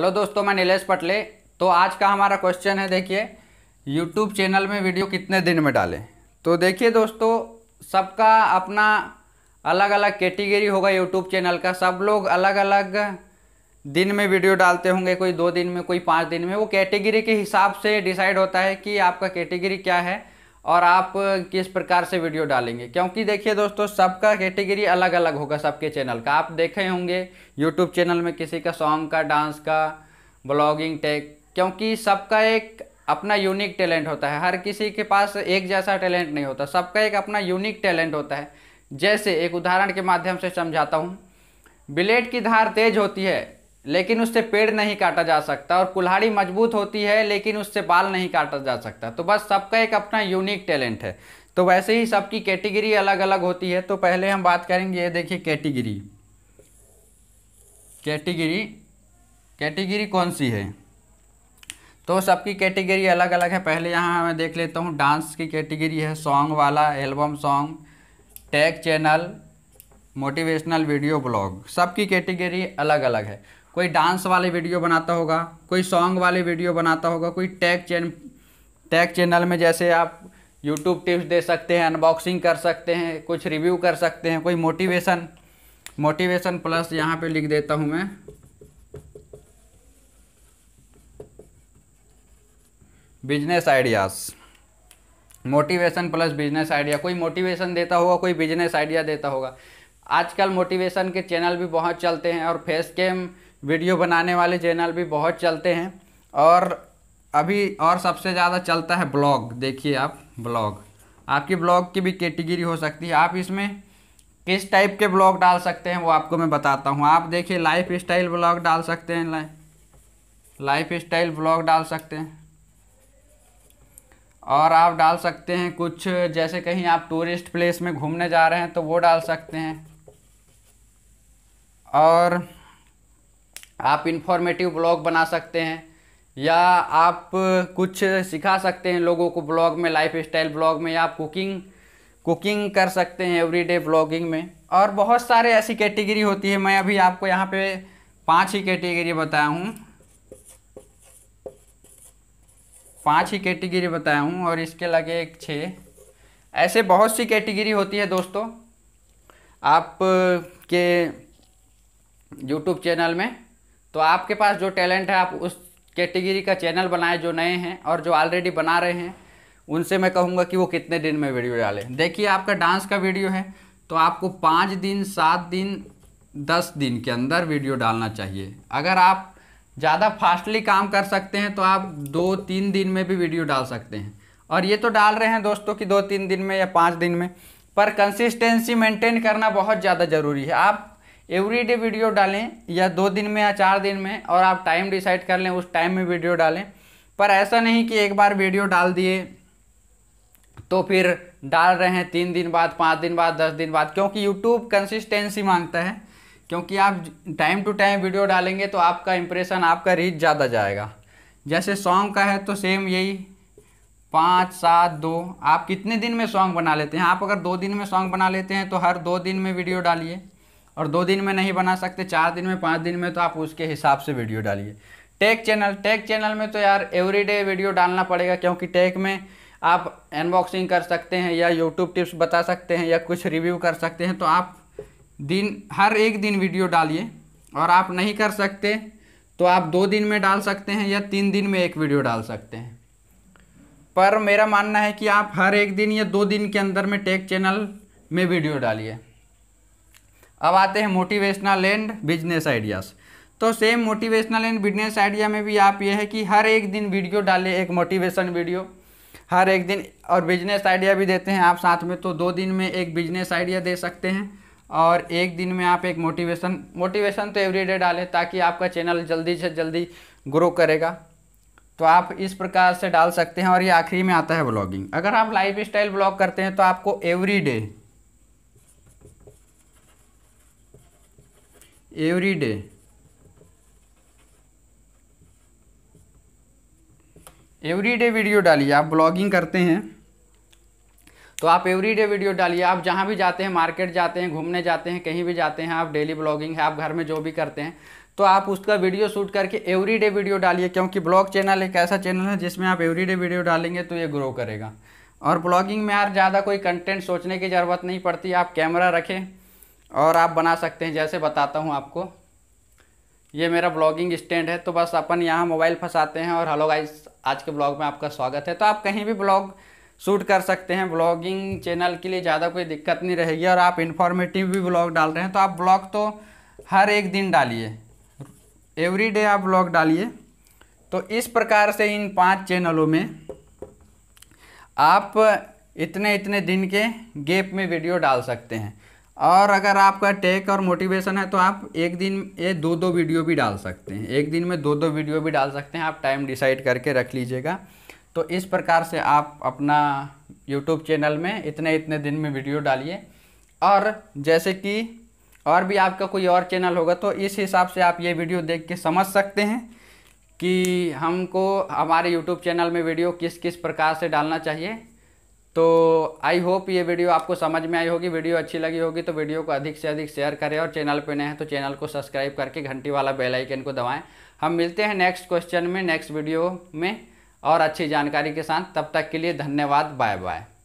hello दोस्तों मैं नीलेश पटले तो आज का हमारा क्वेश्चन है देखिए यूट्यूब चैनल में वीडियो कितने दिन में डालें तो देखिए दोस्तों सबका अपना अलग अलग कैटेगरी होगा यूट्यूब चैनल का सब लोग अलग अलग दिन में वीडियो डालते होंगे कोई दो दिन में कोई पाँच दिन में वो कैटेगरी के हिसाब से डिसाइड होता है कि आपका कैटेगरी क्या है और आप किस प्रकार से वीडियो डालेंगे क्योंकि देखिए दोस्तों सबका कैटेगरी अलग अलग होगा सबके चैनल का आप देखे होंगे यूट्यूब चैनल में किसी का सॉन्ग का डांस का ब्लॉगिंग टेक क्योंकि सबका एक अपना यूनिक टैलेंट होता है हर किसी के पास एक जैसा टैलेंट नहीं होता सबका एक अपना यूनिक टैलेंट होता है जैसे एक उदाहरण के माध्यम से समझाता हूँ ब्लेड की धार तेज होती है लेकिन उससे पेड़ नहीं काटा जा सकता और कुल्हाड़ी मजबूत होती है लेकिन उससे बाल नहीं काटा जा सकता तो बस सबका एक अपना यूनिक टैलेंट है तो वैसे ही सबकी कैटेगरी अलग अलग होती है तो पहले हम बात करेंगे ये देखिए कैटेगरी कैटेगरी कैटेगरी कौन सी है तो सबकी कैटेगरी अलग अलग है पहले यहाँ मैं देख लेता हूँ डांस की कैटेगरी है सॉन्ग वाला album song tag channel motivational video blog सबकी कैटेगरी अलग अलग है कोई डांस वाले वीडियो बनाता होगा कोई सॉन्ग वाले वीडियो बनाता होगा कोई टैग चैन टैग चैनल में जैसे आप यूट्यूब टिप्स दे सकते हैं अनबॉक्सिंग कर सकते हैं कुछ रिव्यू कर सकते हैं कोई मोटिवेशन मोटिवेशन प्लस यहाँ पे लिख देता हूँ मैं business ideas motivation plus business idea कोई मोटिवेशन देता होगा कोई बिजनेस आइडिया देता होगा आजकल मोटिवेशन के चैनल भी बहुत चलते हैं और फेस कैम वीडियो बनाने वाले चैनल भी बहुत चलते हैं और अभी और सबसे ज़्यादा चलता है ब्लॉग देखिए आप ब्लॉग आपकी ब्लॉग की भी कैटेगरी हो सकती है आप इसमें किस टाइप के ब्लॉग डाल सकते हैं वो आपको मैं बताता हूँ आप देखिए लाइफ स्टाइल ब्लॉग डाल सकते हैं लाइफ स्टाइल ब्लॉग डाल सकते हैं और आप डाल सकते हैं कुछ जैसे कहीं आप टूरिस्ट प्लेस में घूमने जा रहे हैं तो वो डाल सकते हैं और आप इन्फॉर्मेटिव ब्लॉग बना सकते हैं या आप कुछ सिखा सकते हैं लोगों को ब्लॉग में लाइफ स्टाइल ब्लॉग में या आप कुकिंग कुकिंग कर सकते हैं एवरीडे ब्लॉगिंग में और बहुत सारे ऐसी कैटेगरी होती है मैं अभी आपको यहाँ पे पांच ही कैटेगरी बताया हूँ पांच ही कैटेगरी बताया हूँ और इसके लगे एक छः ऐसे बहुत सी कैटेगरी होती है दोस्तों आप के यूट्यूब चैनल में तो आपके पास जो टैलेंट है आप उस कैटेगरी का चैनल बनाए जो नए हैं और जो ऑलरेडी बना रहे हैं उनसे मैं कहूँगा कि वो कितने दिन में वीडियो डालें देखिए आपका डांस का वीडियो है तो आपको पाँच दिन सात दिन दस दिन के अंदर वीडियो डालना चाहिए अगर आप ज़्यादा फास्टली काम कर सकते हैं तो आप दो तीन दिन में भी वीडियो डाल सकते हैं और ये तो डाल रहे हैं दोस्तों कि दो तीन दिन में या पाँच दिन में पर कंसिस्टेंसी मेंटेन करना बहुत ज़्यादा ज़रूरी है आप एवरीडे वीडियो डालें या दो दिन में या चार दिन में और आप टाइम डिसाइड कर लें उस टाइम में वीडियो डालें पर ऐसा नहीं कि एक बार वीडियो डाल दिए तो फिर डाल रहे हैं तीन दिन बाद पाँच दिन बाद दस दिन बाद क्योंकि यूट्यूब कंसिस्टेंसी मांगता है क्योंकि आप टाइम टू टाइम वीडियो डालेंगे तो आपका इम्प्रेशन आपका रीच ज़्यादा जाएगा जैसे सॉन्ग का है तो सेम यही पाँच सात दो आप कितने दिन में सॉन्ग बना लेते हैं आप अगर दो दिन में सॉन्ग बना लेते हैं तो हर दो दिन में वीडियो डालिए और दो दिन में नहीं बना सकते चार दिन में पाँच दिन में तो आप उसके हिसाब से वीडियो डालिए टेक चैनल टेक चैनल में तो यार एवरीडे वीडियो डालना पड़ेगा क्योंकि टेक में आप अनबॉक्सिंग कर सकते हैं या यूट्यूब टिप्स बता सकते हैं या कुछ रिव्यू कर सकते हैं तो आप दिन हर एक दिन वीडियो डालिए और आप नहीं कर सकते तो आप दो दिन में डाल सकते हैं या तीन दिन में एक वीडियो डाल सकते हैं पर मेरा मानना है कि आप हर एक दिन या दो दिन के अंदर में टेक चैनल में वीडियो डालिए अब आते हैं मोटिवेशनल एंड बिजनेस आइडियाज़ तो same motivational and business idea में भी आप ये है कि हर एक दिन वीडियो डालें एक मोटिवेशन वीडियो हर एक दिन और बिजनेस आइडिया भी देते हैं आप साथ में तो दो दिन में एक बिजनेस आइडिया दे सकते हैं और एक दिन में आप एक मोटिवेशन मोटिवेशन तो एवरीडे डालें ताकि आपका चैनल जल्दी से जल्दी ग्रो करेगा तो आप इस प्रकार से डाल सकते हैं और ये आखिरी में आता है ब्लॉगिंग अगर आप लाइफ स्टाइल ब्लॉग करते हैं तो आपको every day every day every day video डालिए आप ब्लॉगिंग करते हैं तो आप एवरी डे वीडियो डालिए आप जहाँ भी जाते हैं मार्केट जाते हैं घूमने जाते हैं कहीं भी जाते हैं आप डेली ब्लॉगिंग है आप घर में जो भी करते हैं तो आप उसका वीडियो शूट करके एवरी डे वीडियो डालिए क्योंकि ब्लॉग चैनल एक ऐसा चैनल है जिसमें आप एवरी डे वीडियो डालेंगे तो ये ग्रो करेगा और ब्लॉगिंग में यार ज़्यादा कोई कंटेंट सोचने की ज़रूरत नहीं पड़ती आप कैमरा रखें और आप बना सकते हैं जैसे बताता हूँ आपको ये मेरा ब्लॉगिंग स्टैंड है तो बस अपन यहाँ मोबाइल फंसाते हैं और हेलो गाइस आज के ब्लॉग में आपका स्वागत है तो आप कहीं भी ब्लॉग शूट कर सकते हैं ब्लॉगिंग चैनल के लिए ज़्यादा कोई दिक्कत नहीं रहेगी और आप इन्फॉर्मेटिव भी ब्लॉग डाल रहे हैं तो आप ब्लॉग तो हर एक दिन डालिए एवरी डे आप ब्लॉग डालिए तो इस प्रकार से इन पाँच चैनलों में आप इतने इतने दिन के गेप में वीडियो डाल सकते हैं और अगर आपका टेक और मोटिवेशन है तो आप एक दिन ये दो दो वीडियो भी डाल सकते हैं एक दिन में दो दो वीडियो भी डाल सकते हैं आप टाइम डिसाइड करके रख लीजिएगा तो इस प्रकार से आप अपना यूट्यूब चैनल में इतने इतने दिन में वीडियो डालिए और जैसे कि और भी आपका कोई और चैनल होगा तो इस हिसाब से आप ये वीडियो देख के समझ सकते हैं कि हमको हमारे यूट्यूब चैनल में वीडियो किस किस प्रकार से डालना चाहिए तो आई होप ये वीडियो आपको समझ में आई होगी वीडियो अच्छी लगी होगी तो वीडियो को अधिक से अधिक शेयर करें और चैनल पर नए हैं तो चैनल को सब्सक्राइब करके घंटी वाला बेल आइकन को दबाएं हम मिलते हैं नेक्स्ट क्वेश्चन में नेक्स्ट वीडियो में और अच्छी जानकारी के साथ तब तक के लिए धन्यवाद बाय बाय